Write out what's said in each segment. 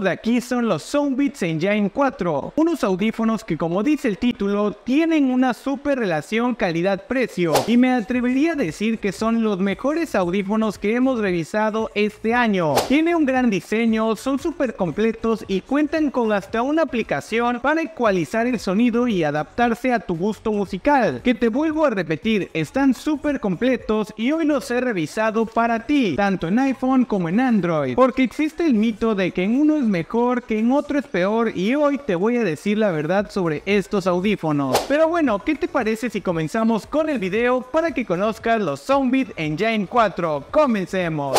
de aquí son los Soundbeats Engine 4, unos audífonos que como dice el título tienen una super relación calidad-precio y me atrevería a decir que son los mejores audífonos que hemos revisado este año. Tiene un gran diseño, son súper completos y cuentan con hasta una aplicación para ecualizar el sonido y adaptarse a tu gusto musical, que te vuelvo a repetir, están súper completos y hoy los he revisado para ti, tanto en iPhone como en Android, porque existe el mito de que en uno mejor, que en otro es peor y hoy te voy a decir la verdad sobre estos audífonos. Pero bueno, ¿qué te parece si comenzamos con el video para que conozcas los Soundbeat Engine 4? ¡Comencemos!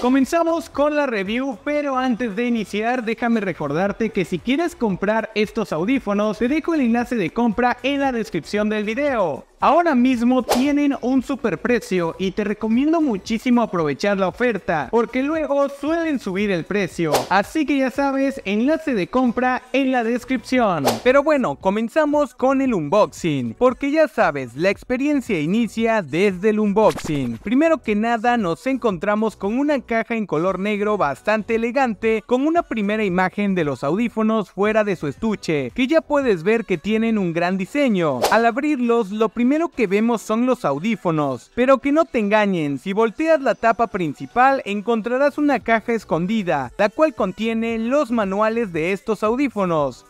Comenzamos con la review, pero antes de iniciar déjame recordarte que si quieres comprar estos audífonos, te dejo el enlace de compra en la descripción del video. Ahora mismo tienen un super precio y te recomiendo muchísimo aprovechar la oferta porque luego suelen subir el precio. Así que ya sabes, enlace de compra en la descripción. Pero bueno, comenzamos con el unboxing porque ya sabes, la experiencia inicia desde el unboxing. Primero que nada nos encontramos con una caja en color negro bastante elegante con una primera imagen de los audífonos fuera de su estuche que ya puedes ver que tienen un gran diseño. Al abrirlos lo primero primero que vemos son los audífonos, pero que no te engañen, si volteas la tapa principal encontrarás una caja escondida, la cual contiene los manuales de estos audífonos.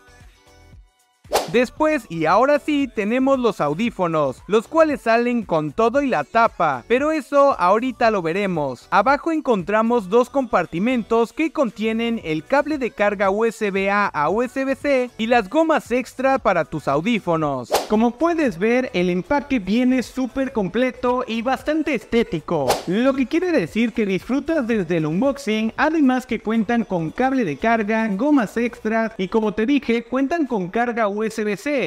Después, y ahora sí, tenemos los audífonos, los cuales salen con todo y la tapa, pero eso ahorita lo veremos. Abajo encontramos dos compartimentos que contienen el cable de carga USB-A a USB-C y las gomas extra para tus audífonos. Como puedes ver, el empaque viene súper completo y bastante estético, lo que quiere decir que disfrutas desde el unboxing, además que cuentan con cable de carga, gomas extras y como te dije, cuentan con carga USB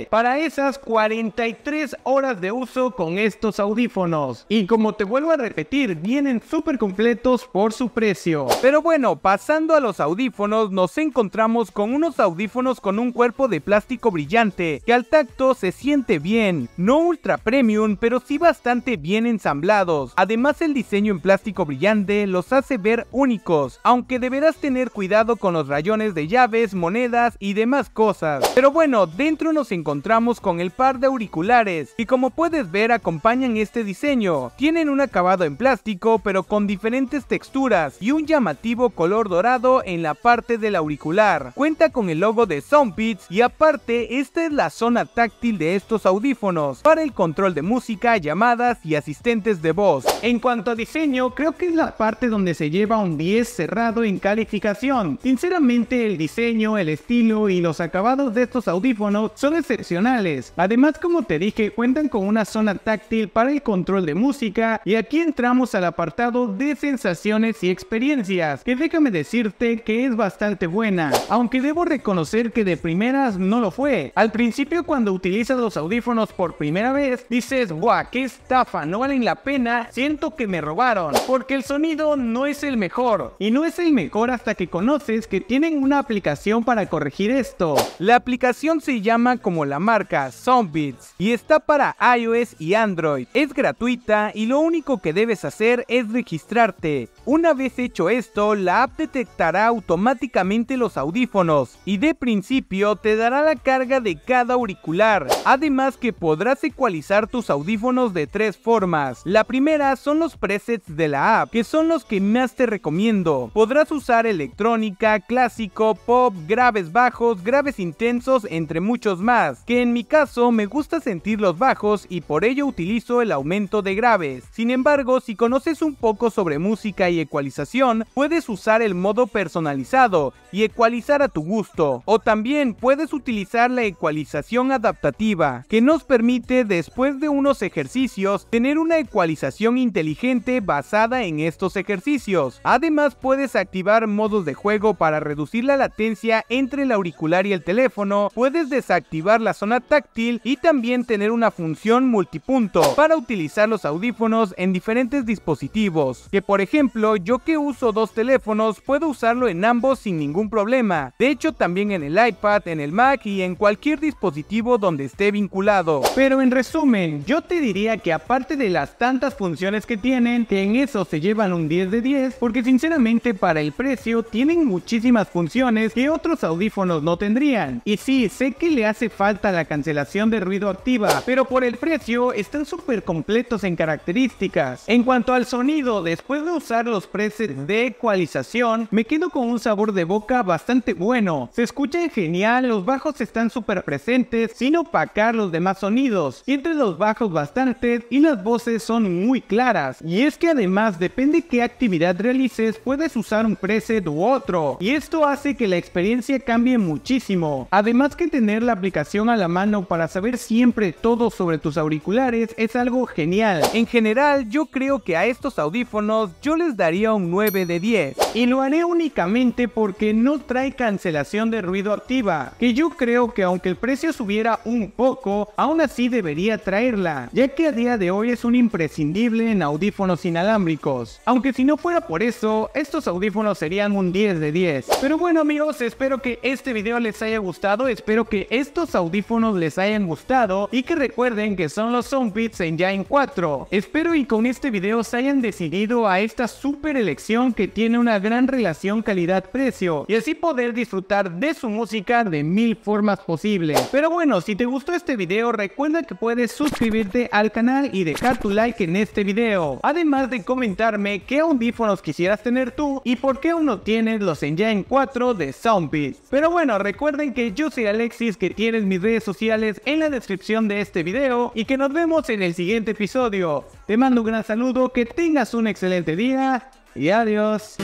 para esas 43 horas de uso con estos audífonos. Y como te vuelvo a repetir, vienen súper completos por su precio. Pero bueno, pasando a los audífonos, nos encontramos con unos audífonos con un cuerpo de plástico brillante, que al tacto se siente bien, no ultra premium, pero sí bastante bien ensamblados. Además el diseño en plástico brillante los hace ver únicos, aunque deberás tener cuidado con los rayones de llaves, monedas y demás cosas. Pero bueno, dentro nos encontramos con el par de auriculares y como puedes ver acompañan este diseño. Tienen un acabado en plástico pero con diferentes texturas y un llamativo color dorado en la parte del auricular. Cuenta con el logo de Soundbeats y aparte esta es la zona táctil de estos audífonos para el control de música, llamadas y asistentes de voz. En cuanto a diseño, creo que es la parte donde se lleva un 10 cerrado en calificación. Sinceramente el diseño, el estilo y los acabados de estos audífonos son excepcionales. Además, como te dije, cuentan con una zona táctil para el control de música y aquí entramos al apartado de sensaciones y experiencias, que déjame decirte que es bastante buena, aunque debo reconocer que de primeras no lo fue. Al principio cuando utilizas los audífonos por primera vez, dices, guau, qué estafa, no valen la pena, siento que me robaron, porque el sonido no es el mejor, y no es el mejor hasta que conoces que tienen una aplicación para corregir esto. La aplicación se llama como la marca zombies y está para iOS y Android. Es gratuita y lo único que debes hacer es registrarte. Una vez hecho esto, la app detectará automáticamente los audífonos y de principio te dará la carga de cada auricular. Además que podrás ecualizar tus audífonos de tres formas. La primera son los presets de la app, que son los que más te recomiendo. Podrás usar electrónica, clásico, pop, graves bajos, graves intensos, entre muchos más, que en mi caso me gusta sentir los bajos y por ello utilizo el aumento de graves. Sin embargo, si conoces un poco sobre música y ecualización, puedes usar el modo personalizado y ecualizar a tu gusto. O también puedes utilizar la ecualización adaptativa, que nos permite después de unos ejercicios tener una ecualización inteligente basada en estos ejercicios. Además puedes activar modos de juego para reducir la latencia entre el auricular y el teléfono, puedes desactivar activar la zona táctil y también tener una función multipunto para utilizar los audífonos en diferentes dispositivos, que por ejemplo yo que uso dos teléfonos puedo usarlo en ambos sin ningún problema, de hecho también en el iPad, en el Mac y en cualquier dispositivo donde esté vinculado. Pero en resumen, yo te diría que aparte de las tantas funciones que tienen, que en eso se llevan un 10 de 10, porque sinceramente para el precio tienen muchísimas funciones que otros audífonos no tendrían. Y sí, sé que le hace falta la cancelación de ruido activa, pero por el precio están súper completos en características. En cuanto al sonido, después de usar los presets de ecualización, me quedo con un sabor de boca bastante bueno. Se escucha genial, los bajos están súper presentes, sin opacar los demás sonidos. entre los bajos bastante y las voces son muy claras. Y es que además depende qué actividad realices, puedes usar un preset u otro. Y esto hace que la experiencia cambie muchísimo. Además que tener la aplicación a la mano para saber siempre todo sobre tus auriculares es algo genial. En general, yo creo que a estos audífonos yo les daría un 9 de 10. Y lo haré únicamente porque no trae cancelación de ruido activa, que yo creo que aunque el precio subiera un poco, aún así debería traerla, ya que a día de hoy es un imprescindible en audífonos inalámbricos. Aunque si no fuera por eso, estos audífonos serían un 10 de 10. Pero bueno amigos, espero que este video les haya gustado, espero que este estos audífonos les hayan gustado y que recuerden que son los Zombies en Engine 4. Espero y con este video se hayan decidido a esta super elección que tiene una gran relación calidad-precio y así poder disfrutar de su música de mil formas posibles. Pero bueno, si te gustó este video recuerda que puedes suscribirte al canal y dejar tu like en este video. Además de comentarme qué audífonos quisieras tener tú y por qué aún no tienes los En 4 de zombies Pero bueno, recuerden que yo soy Alexis que tienes mis redes sociales en la descripción de este video y que nos vemos en el siguiente episodio. Te mando un gran saludo, que tengas un excelente día y adiós.